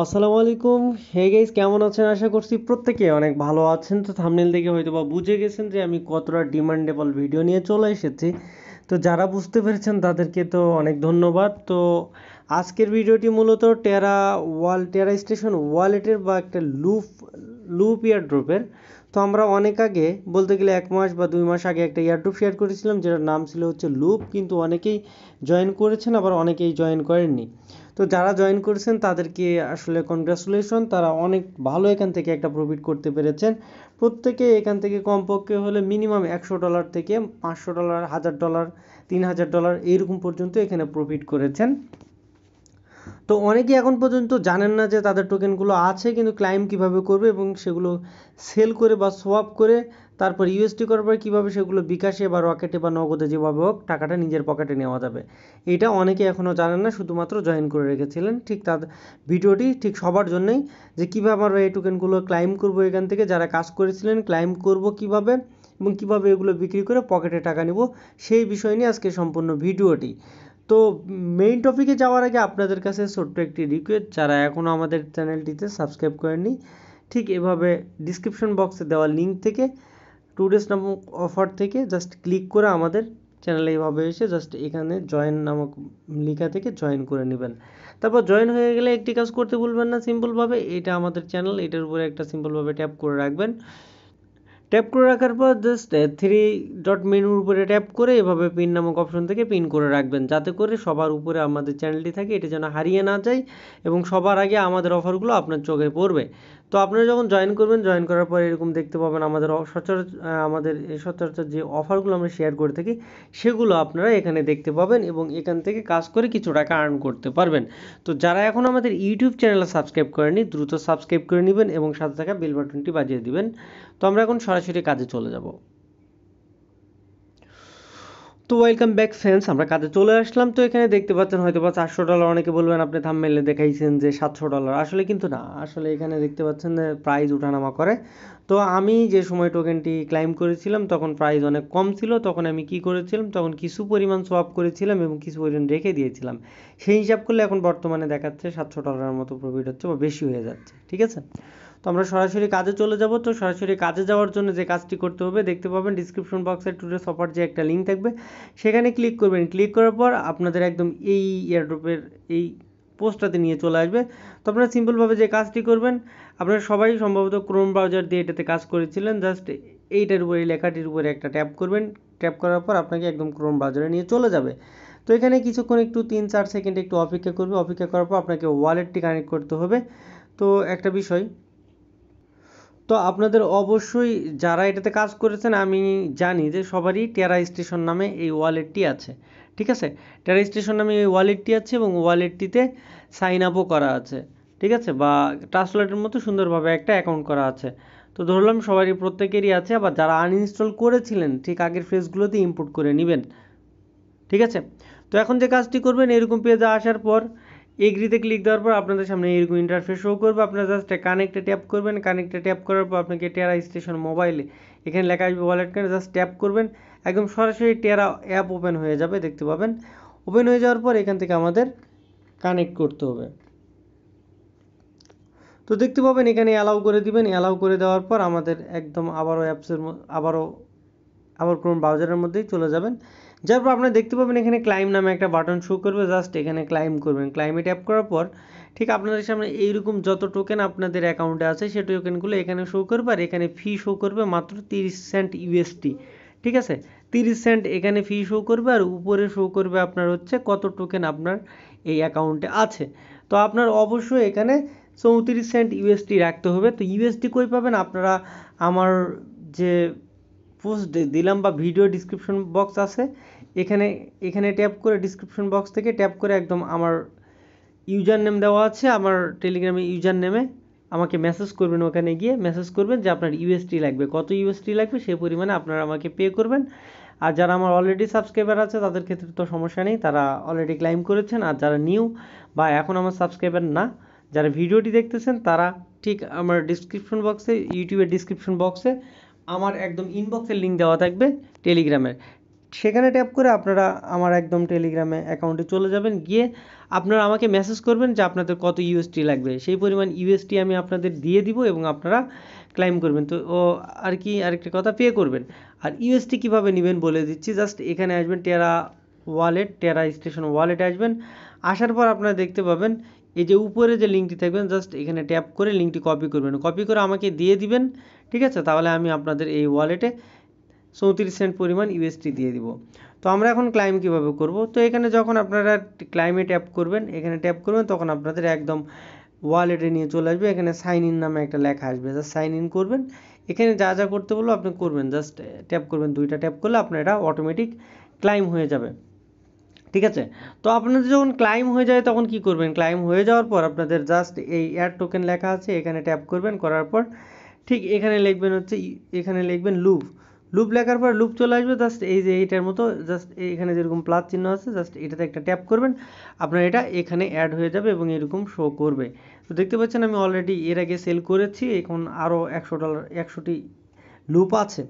আসসালামু আলাইকুম hey guys কেমন আছেন আশা করছি প্রত্যেকে অনেক ভালো আছেন তো থামনেল দেখে হয়তো বা বুঝে গেছেন যে আমি কতটা ডিমান্ডেবল ভিডিও নিয়ে চলে এসেছি তো যারা বুঝতে পেরেছেন তাদেরকে তো অনেক ধন্যবাদ তো আজকের ভিডিওটি মূলত টেরা ওয়াল টেরা স্টেশন ওয়ালেটের বা একটা লুপ লুপ ইয়ারড্রপের তো আমরা অনেক আগে বলতে গেলে এক মাস বা দুই মাস আগে একটা ইয়ারড্রপ শেয়ার করেছিলাম যেটার নাম ছিল হচ্ছে লুপ কিন্তু অনেকেই জয়েন করেছেন আবার অনেকেই জয়েন করেননি তো যারা জয়েন করেছেন তাদেরকে আসলে কনগ্রাচুলেশন তারা অনেক ভালো এখান থেকে একটা প্রফিট করতে পেরেছেন প্রত্যেকে এখান থেকে কমপক্ষে হলে মিনিমাম একশো ডলার থেকে পাঁচশো ডলার হাজার ডলার তিন হাজার ডলার এইরকম পর্যন্ত এখানে প্রফিট করেছেন তো অনেকেই এখন পর্যন্ত জানেন না যে তাদের টোকেনগুলো আছে কিন্তু ক্লাইম কিভাবে করবে এবং সেগুলো সেল করে বা সোয়াপ করে তারপর ইউএসডি করার পর কীভাবে সেগুলো বিকাশে বা রকেটে বা নগদে যেভাবে হোক টাকাটা নিজের পকেটে নেওয়া যাবে এটা অনেকে এখনও জানেন না শুধুমাত্র জয়েন করে রেখেছিলেন ঠিক তার ভিডিওটি ঠিক সবার জন্যই যে কীভাবে আমরা এই টোকেনগুলো ক্লাইম করব এখান থেকে যারা কাজ করেছিলেন ক্লাইম করব কিভাবে এবং কীভাবে এগুলো বিক্রি করে পকেটে টাকা নেব সেই বিষয় নিয়ে আজকে সম্পূর্ণ ভিডিওটি তো মেইন টপিকে যাওয়ার আগে আপনাদের কাছে ছোট্ট একটি রিকোয়েস্ট যারা এখনও আমাদের চ্যানেলটিতে সাবস্ক্রাইব করেননি ঠিক এভাবে ডিসক্রিপশন বক্সে দেওয়া লিঙ্ক থেকে টু ডেজ নামক অফার থেকে জাস্ট ক্লিক করে আমাদের চ্যানেলে এইভাবে এসে জাস্ট এখানে জয়েন নামক লেখা থেকে জয়েন করে নেবেন তারপর জয়েন হয়ে গেলে একটি কাজ করতে ভুলবেন না সিম্পলভাবে এটা আমাদের চ্যানেল এটার উপরে একটা সিম্পলভাবে ট্যাপ করে রাখবেন ট্যাপ করে রাখার পর জাস্ট থ্রি ডট মেনুর উপরে ট্যাপ করে এভাবে পিন নামক অপশন থেকে পিন করে রাখবেন যাতে করে সবার উপরে আমাদের চ্যানেলটি থাকে এটা যেন হারিয়ে না যায় এবং সবার আগে আমাদের অফারগুলো আপনার চোখে পড়বে তো আপনারা যখন জয়েন করবেন জয়েন করার পর এরকম দেখতে পাবেন আমাদের সচরাচর আমাদের সচরাচর যে অফারগুলো আমরা শেয়ার করে থাকি সেগুলো আপনারা এখানে দেখতে পাবেন এবং এখান থেকে কাজ করে কিছু টাকা আর্ন করতে পারবেন তো যারা এখন আমাদের ইউটিউব চ্যানেলে সাবস্ক্রাইব করেনি দ্রুত সাবস্ক্রাইব করে নেবেন এবং সাথে থাকা বেল বাটনটি বাজিয়ে দিবেন তো আমরা এখন সরাসরি কাজে চলে যাব তো ওয়েলকাম ব্যাক ফ্রেন্ডস আমরা কাজে চলে আসলাম তো এখানে দেখতে পাচ্ছেন হয়তো বা চারশো ডলার অনেকে বলবেন আপনি থামমেলে দেখাইছেন যে সাতশো ডলার আসলে কিন্তু না আসলে এখানে দেখতে পাচ্ছেন প্রাইজ উঠানামা করে তো আমি যে সময় টোকেনটি ক্লাইম করেছিলাম তখন প্রাইস অনেক কম ছিল তখন আমি কি করেছিলাম তখন কিছু পরিমাণ সোয়াপ করেছিলাম এবং কিছু পরিমাণ রেখে দিয়েছিলাম সেই হিসাব করলে এখন বর্তমানে দেখাচ্ছে সাতশো ডলারের মতো প্রফিট হচ্ছে বা বেশি হয়ে যাচ্ছে ঠিক আছে তো আমরা সরাসরি কাজে চলে যাব তো সরাসরি কাজে যাওয়ার জন্য যে কাজটি করতে হবে দেখতে পাবেন ডিসক্রিপশন বক্সে টুডে সফার যে একটা লিঙ্ক থাকবে সেখানে ক্লিক করবেন ক্লিক করার পর আপনাদের একদম এই এয়ারড্রপের এই পোস্টটাতে নিয়ে চলে আসবে তো আপনারা সিম্পলভাবে যে কাজটি করবেন আপনারা সবাই সম্ভবত ক্রোম ব্রাউজার দিয়ে এটাতে কাজ করেছিলেন জাস্ট এইটার উপরে এই লেখাটির উপরে একটা ট্যাপ করবেন ট্যাপ করার পর আপনাকে একদম ক্রোম ব্রাউজারে নিয়ে চলে যাবে তো এখানে কিছুক্ষণ একটু তিন চার সেকেন্ড একটু অপেক্ষা করবে অপেক্ষা করার পর আপনাকে ওয়ালেটটি কানেক্ট করতে হবে তো একটা বিষয় তো আপনাদের অবশ্যই যারা এটাতে কাজ করেছেন আমি জানি যে সবারই টেরা স্টেশন নামে এই ওয়ালেটটি আছে ঠিক আছে টেরা স্টেশন নামে এই ওয়ালেটটি আছে এবং ওয়ালেটটিতে সাইন আপও করা আছে ঠিক আছে বা ট্রান্সলেটের মতো সুন্দরভাবে একটা অ্যাকাউন্ট করা আছে তো ধরলাম সবারই প্রত্যেকেরই আছে আবার যারা আনইনস্টল করেছিলেন ঠিক আগের ফেজগুলোতে ইম্পোর্ট করে নেবেন ঠিক আছে তো এখন যে কাজটি করবেন এরকম পেজে আসার পর এগ্রিতে ক্লিক দেওয়ার পর আপনাদের সামনে এরকম ইন্টারফেস শো করবে আপনারা জাস্ট কানেক্টে ট্যাপ করবেন কানেক্টে ট্যাপ করার পর আপনাকে টেরা স্টেশন মোবাইলে এখানে লেখা আসবে ওয়ালেট কানে জাস্ট ট্যাপ করবেন একদম সরাসরি টেরা অ্যাপ ওপেন হয়ে যাবে দেখতে পাবেন ওপেন হয়ে যাওয়ার পর এখান থেকে আমাদের কানেক্ট করতে হবে তো দেখতে পাবেন এখানে অ্যালাউ করে দিবেন অ্যালাউ করে দেওয়ার পর আমাদের একদম আবারও অ্যাপসের আবারও আবার কোনো ব্রাউজারের মধ্যেই চলে যাবেন যার পর আপনারা দেখতে পাবেন এখানে ক্লাইম নামে একটা বাটন শো করবে জাস্ট এখানে ক্লাইম করবেন ক্লাইমে ট্যাপ করার পর ঠিক আপনাদের সামনে এইরকম যত টোকেন আপনাদের অ্যাকাউন্টে আছে সেই টোকেনগুলো এখানে শো করবে আর এখানে ফি শো করবে মাত্র তিরিশ সেন্ট ইউএসটি ঠিক আছে তিরিশ সেন্ট এখানে ফি শো করবে আর উপরে শো করবে আপনার হচ্ছে কত টোকেন আপনার এই অ্যাকাউন্টে আছে তো আপনার অবশ্যই এখানে চৌত্রিশ সেন্ট ইউএসটি রাখতে হবে তো ইউএসডি কই পাবেন আপনারা আমার যে পোস্ট দিলাম বা ভিডিও ডিসক্রিপশন বক্স আছে এখানে এখানে ট্যাপ করে ডিসক্রিপশন বক্স থেকে ট্যাপ করে একদম আমার ইউজার নেম দেওয়া আছে আমার টেলিগ্রামে ইউজার নেমে আমাকে মেসেজ করবেন ওখানে গিয়ে মেসেজ করবেন যে আপনার ইউএসটি লাগবে কত ইউএসটি লাগবে সেই পরিমাণে আপনারা আমাকে পে করবেন আর যারা আমার অলরেডি সাবস্ক্রাইবার আছে তাদের ক্ষেত্রে তো সমস্যা নেই তারা অলরেডি ক্লাইম করেছেন আর যারা নিউ বা এখন আমার সাবস্ক্রাইবার না যারা ভিডিওটি দেখতেছেন তারা ঠিক আমার ডিসক্রিপশন বক্সে ইউটিউবের ডিসক্রিপশন বক্সে আমার একদম ইনবক্সের লিঙ্ক দেওয়া থাকবে টেলিগ্রামের সেখানে ট্যাপ করে আপনারা আমার একদম টেলিগ্রামে অ্যাকাউন্টে চলে যাবেন গিয়ে আপনারা আমাকে মেসেজ করবেন যে আপনাদের কত ইউএসটি লাগবে সেই পরিমাণ ইউএসটি আমি আপনাদের দিয়ে দিব এবং আপনারা ক্লাইম করবেন তো ও আর কি আরেকটা কথা পে করবেন আর ইউএসটি কীভাবে নেবেন বলে দিচ্ছি জাস্ট এখানে আসবেন টেরা ওয়ালেট টেরা স্টেশন ওয়ালেট আসবেন আসার পর আপনারা দেখতে পাবেন এই যে উপরে যে লিঙ্কটি থাকবেন জাস্ট এখানে ট্যাপ করে লিঙ্কটি কপি করবেন কপি করে আমাকে দিয়ে দিবেন ঠিক আছে তাহলে আমি আপনাদের এই ওয়ালেটে চৌত্রিশ সেন্ট পরিমাণ ইউএসটি দিয়ে দিব তো আমরা এখন ক্লাইম কিভাবে করব তো এখানে যখন আপনারা ক্লাইমে ট্যাপ করবেন এখানে ট্যাপ করবেন তখন আপনাদের একদম ওয়ালেটে নিয়ে চলে আসবে এখানে সাইন ইন নামে একটা লেখা আসবে জাস্ট সাইন ইন করবেন এখানে যা যা করতে বলবো আপনি করবেন জাস্ট ট্যাপ করবেন দুইটা ট্যাপ করলে আপনার এটা অটোমেটিক ক্লাইম হয়ে যাবে ঠিক আছে তো আপনাদের যখন ক্লাইম হয়ে যায় তখন কি করবেন ক্লাইম হয়ে যাওয়ার পর আপনাদের জাস্ট এই অ্যাড টোকেন লেখা আছে এখানে ট্যাপ করবেন করার পর ঠিক এখানে লিখবেন হচ্ছে এখানে লিখবেন লুপ লুপ লেখার পর লুপ চলে আসবে জাস্ট এই যে এইটার মতো জাস্ট এখানে যেরকম প্লাস চিহ্ন আছে জাস্ট এটাতে একটা ট্যাপ করবেন আপনার এটা এখানে অ্যাড হয়ে যাবে এবং এরকম শো করবে তো দেখতে পাচ্ছেন আমি অলরেডি এর আগে সেল করেছি এখন আরও একশো ডলার একশোটি লুপ আছে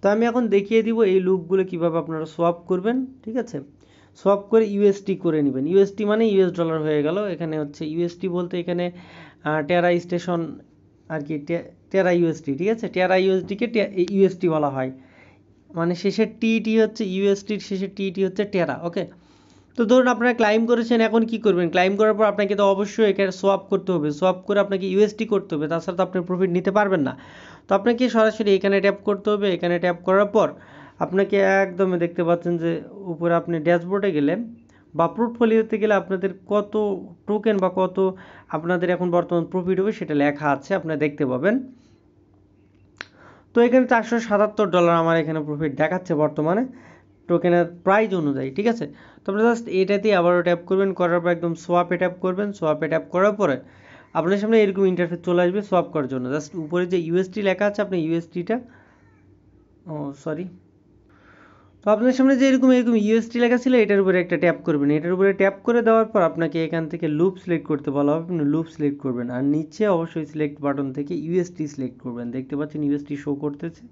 তো আমি এখন দেখিয়ে দিব এই লুপগুলো কীভাবে আপনারা সোয়াপ করবেন ঠিক আছে সব করে ইউএসটি করে নেবেন ইউএসটি মানে ইউএস ডলার হয়ে গেল এখানে হচ্ছে ইউএসটি বলতে এখানে টেরা স্টেশন আর কি টেরা ইউএসটি ঠিক আছে টেরা ইউএসডিকে ইউএসটি বলা হয় মানে শেষের টিটি হচ্ছে ইউএসটির শেষের টিটি হচ্ছে টেরা ওকে তো ধরুন আপনারা ক্লাইম করেছেন এখন কি করবেন ক্লাইম করার পর আপনাকে তো অবশ্যই এখানে সোয়াপ করতে হবে সোয়াপ করে আপনাকে ইউএসটি করতে হবে তাছাড়া তো আপনি প্রফিট নিতে পারবেন না তো আপনাকে সরাসরি এখানে ট্যাপ করতে হবে এখানে ট্যাপ করার পর আপনাকে একদমই দেখতে পাচ্ছেন যে উপরে আপনি ড্যাশবোর্ডে গেলে বা পোর্টফোলিওতে গেলে আপনাদের কত টোকেন বা কত আপনাদের এখন বর্তমান প্রফিট হবে সেটা লেখা আছে আপনারা দেখতে পাবেন তো এখানে চারশো সাতাত্তর ডলার আমার এখানে প্রফিট দেখাচ্ছে বর্তমানে টোকেনের প্রাইজ অনুযায়ী ঠিক আছে তো আপনি জাস্ট এটাতেই আবারও ট্যাপ করবেন করার পর একদম সোয়াপে ট্যাপ করবেন সোয়াপে ট্যাপ করার পরে আপনার সামনে এরকম ইন্টারফেস চলে আসবে সোয়াপ করার জন্য জাস্ট উপরে যে ইউএসটি লেখা আছে আপনি ইউএসটিটা ও সরি তো আপনার সামনে যে এরকম এরকম ইউএসটি লেখা ছিল এটার উপরে একটা ট্যাপ করবেন এটার উপরে ট্যাপ করে দেওয়ার পর আপনাকে এখান থেকে লুপ সিলেক্ট করতে বলা হবে আপনি লুপ সিলেক্ট করবেন আর নিচে অবশ্যই সিলেক্ট বাটন থেকে ইউএসটি সিলেক্ট করবেন দেখতে পাচ্ছেন ইউএসটি শো করতেছে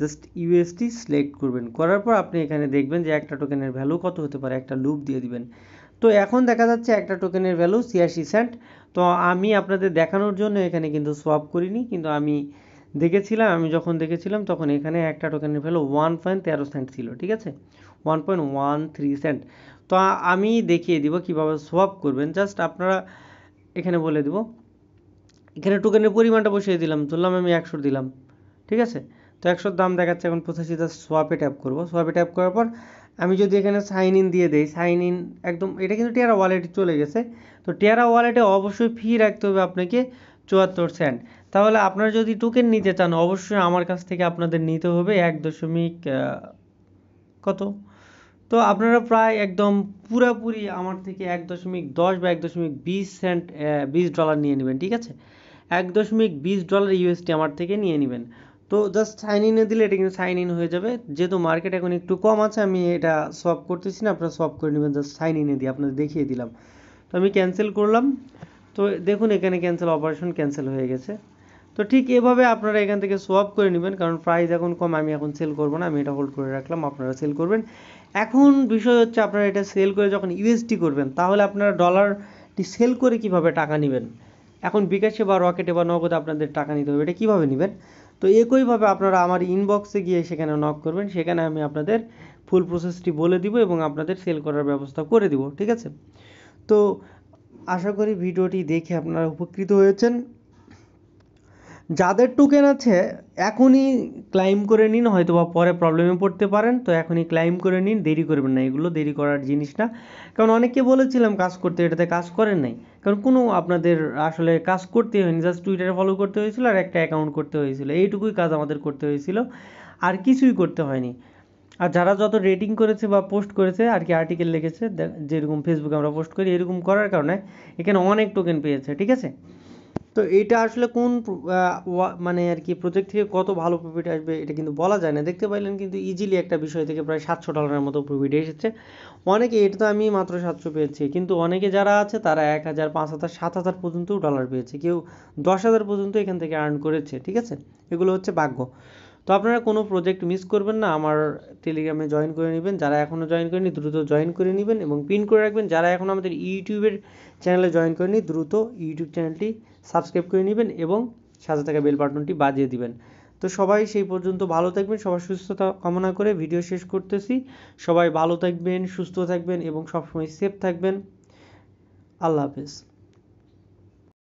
জাস্ট ইউএসটি সিলেক্ট করবেন করার পর আপনি এখানে দেখবেন যে একটা টোকেনের ভ্যালু কত হতে পারে একটা লুপ দিয়ে দিবেন তো এখন দেখা যাচ্ছে একটা টোকেনের ভ্যালু ছিয়াশি সেন্ট তো আমি আপনাদের দেখানোর জন্য এখানে কিন্তু সোয়াপ করিনি কিন্তু আমি দেখেছিলাম আমি যখন দেখেছিলাম তখন এখানে একটা টোকেনের ভ্যালু ওয়ান পয়েন্ট তেরো সেন্ট ছিল ঠিক আছে one point one three cent তো আমি দেখিয়ে দিব কিভাবে সোয়াপ করবেন জাস্ট আপনারা এখানে বলে দিব এখানে টোকেনের পরিমাণটা বসিয়ে দিলাম ধরলাম আমি একশো দিলাম ঠিক আছে তো একশোর দাম দেখাচ্ছে এখন পঁচাশি জাস্ট সোয়াপে ট্যাপ করবো সোয়াপে ট্যাপ করার পর আমি যদি এখানে সাইন ইন দিয়ে দেই সাইন ইন একদম এটা কিন্তু টিয়ারা ওয়ালেটে চলে গেছে তো টেরা ওয়ালেটে অবশ্যই ফি রাখতে হবে আপনাকে চুয়াত্তর সেন্ট তাহলে আপনারা যদি টোকেন নিতে চান অবশ্যই আমার কাছ থেকে আপনাদের নিতে হবে এক দশমিক কত তো আপনারা প্রায় একদম পুরাপুরি আমার থেকে এক দশমিক দশ বা এক দশমিক বিশ সেন্ট বিশ ডলার নিয়ে নেবেন ঠিক আছে এক দশমিক বিশ ডলার ইউএসটি আমার থেকে নিয়ে নেবেন তো জাস্ট সাইন ইনে দিলে এটা কিন্তু সাইন ইন হয়ে যাবে যেহেতু মার্কেট এখন একটু কম আছে আমি এটা সলভ করতেছি না আপনারা সলভ করে নেবেন জাস্ট সাইন ইনে দিয়ে আপনাদের দেখিয়ে দিলাম তো আমি ক্যান্সেল করলাম তো দেখুন এখানে ক্যান্সেল অপারেশন ক্যান্সেল হয়ে গেছে তো ঠিক এভাবে আপনারা এখান থেকে সোয়াপ করে নেবেন কারণ প্রাইস এখন কম আমি এখন সেল করব না আমি এটা হোল্ড করে রাখলাম আপনারা সেল করবেন এখন বিষয় হচ্ছে আপনারা এটা সেল করে যখন ইউএসডি করবেন তাহলে আপনারা ডলারটি সেল করে কিভাবে টাকা নেবেন এখন বিকাশে বা রকেটে বা নগদে আপনাদের টাকা নিতে হবে এটা কীভাবে নেবেন তো একইভাবে আপনারা আমার ইনবক্সে গিয়ে সেখানে নক করবেন সেখানে আমি আপনাদের ফুল প্রসেসটি বলে দিব এবং আপনাদের সেল করার ব্যবস্থা করে দিব ঠিক আছে তো আশা করি ভিডিওটি দেখে আপনারা উপকৃত হয়েছেন যাদের টুকেন আছে এখনই ক্লাইম করে নিন হয়তো বা পরে প্রবলেমে পড়তে পারেন তো এখনই ক্লাইম করে নিন দেরি করবেন না এগুলো দেরি করার জিনিস না কারণ অনেকে বলেছিলাম কাজ করতে এটাতে কাজ করেন নাই কারণ কোনো আপনাদের আসলে কাজ করতে হয়নি জাস্ট টুইটারে ফলো করতে হয়েছিল আর একটা অ্যাকাউন্ট করতে হয়েছিল এইটুকুই কাজ আমাদের করতে হয়েছিল আর কিছুই করতে হয়নি আর যারা যত রেটিং করেছে বা পোস্ট করেছে আর কি আর্টিকেল লিখেছে যেরকম ফেসবুকে আমরা পোস্ট করি এরকম করার কারণে এখানে অনেক টোকেন পেয়েছে ঠিক আছে তো এটা আসলে কোন মানে আর কি প্রজেক্ট থেকে কত ভালো প্রফিট আসবে এটা কিন্তু বলা যায় না দেখতে পাইলেন কিন্তু ইজিলি একটা বিষয় থেকে প্রায় সাতশো ডলারের মতো প্রফিট এসেছে অনেকে এটা তো আমি মাত্র সাতশো পেয়েছি কিন্তু অনেকে যারা আছে তারা এক হাজার পাঁচ হাজার সাত হাজার পর্যন্তও ডলার পেয়েছে কেউ দশ হাজার পর্যন্ত এখান থেকে আর্ন করেছে ঠিক আছে এগুলো হচ্ছে ভাগ্য তো আপনারা কোনো প্রজেক্ট মিস করবেন না আমার টেলিগ্রামে জয়েন করে নেবেন যারা এখনও জয়েন করেনি দ্রুত জয়েন করে নেবেন এবং পিন করে রাখবেন যারা এখন আমাদের ইউটিউবের চ্যানেলে জয়েন করেনি দ্রুত ইউটিউব চ্যানেলটি সাবস্ক্রাইব করে নেবেন এবং সাথে থাকা বেল বাটনটি বাজিয়ে দিবেন তো সবাই সেই পর্যন্ত ভালো থাকবেন সবার সুস্থতা কামনা করে ভিডিও শেষ করতেছি সবাই ভালো থাকবেন সুস্থ থাকবেন এবং সবসময় সেফ থাকবেন আল্লাহ হাফেজ